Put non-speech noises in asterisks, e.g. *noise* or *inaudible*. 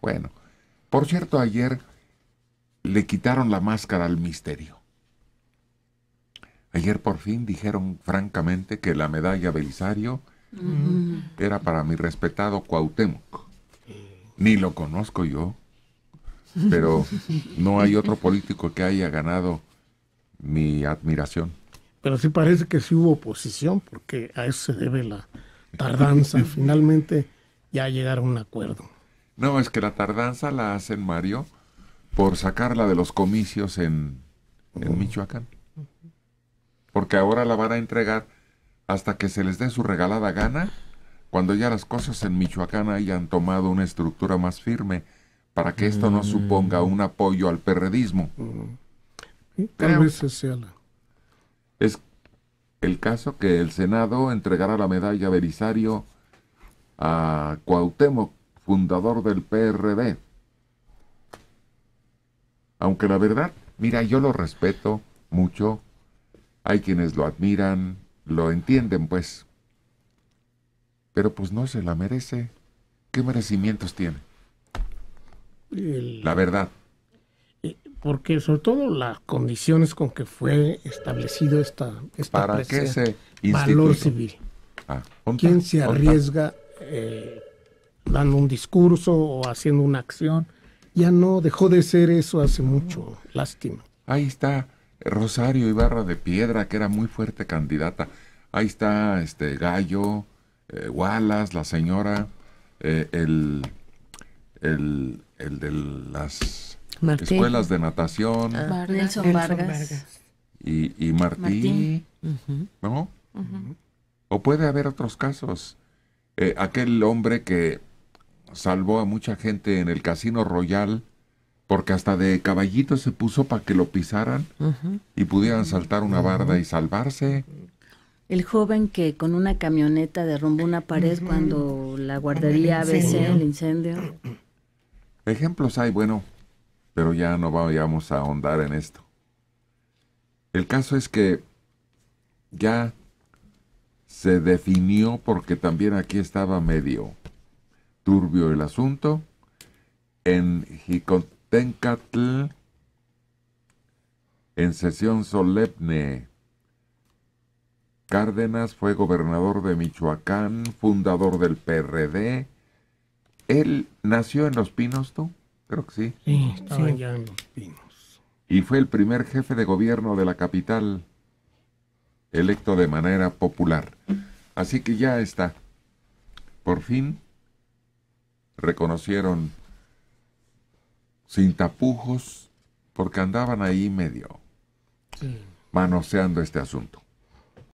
Bueno, por cierto, ayer le quitaron la máscara al misterio. Ayer por fin dijeron francamente que la medalla Belisario era para mi respetado Cuauhtémoc. Ni lo conozco yo, pero no hay otro político que haya ganado mi admiración. Pero sí parece que sí hubo oposición, porque a eso se debe la tardanza. *laughs* Finalmente ya llegaron a un acuerdo. No, es que la tardanza la hacen, Mario, por sacarla de los comicios en, oh. Michoacán. Porque ahora la van a entregar hasta que se les dé su regalada gana, cuando ya las cosas en Michoacán hayan tomado una estructura más firme, para que esto no suponga mm. un apoyo al perredismo. Oh. Es el caso que el Senado entregará la medalla Belisario a Cuauhtémoc fundador del PRD. Aunque la verdad, mira, yo lo respeto mucho, hay quienes lo admiran, lo entienden pues, pero pues no se la merece. ¿Qué merecimientos tiene? la verdad. Eh, porque sobre todo las condiciones con que fue establecido esta, esta ¿Para qué ese valor civil. Ah, ¿Quién se arriesga eh, dando un discurso o haciendo una acción. Ya no dejó de ser eso hace mucho, lástima. Ahí está eh, Rosario Ibarra de Piedra, que era muy fuerte candidata. Ahí está este Gallo, eh, Wallace, la señora, eh, el, el, de las escuelas de natación. Ah, y, y Martín. ¿no? O puede haber otros casos. Eh, aquel hombre que salvó a mucha gente en el Casino Royal porque hasta de caballito se puso para que lo pisaran y pudieran saltar una barda y salvarse. El joven que con una camioneta derrumbó una pared cuando la guardería ABC, el incendio. Ejemplos hay, bueno, pero ya no vamos a ahondar en esto. El caso es que ya se definió porque también aquí estaba medio turbio el asunto. En Jicotencatl, en sesión solemne, Cárdenas fue gobernador de Michoacán, fundador del PRD. Él nació en Los Pinos, ¿tú? Creo que sí. Sí, en Los Pinos. Y fue el primer jefe de gobierno de la capital, electo de manera popular. Así que ya está. Por fin reconocieron sin tapujos porque andaban ahí medio manoseando este asunto.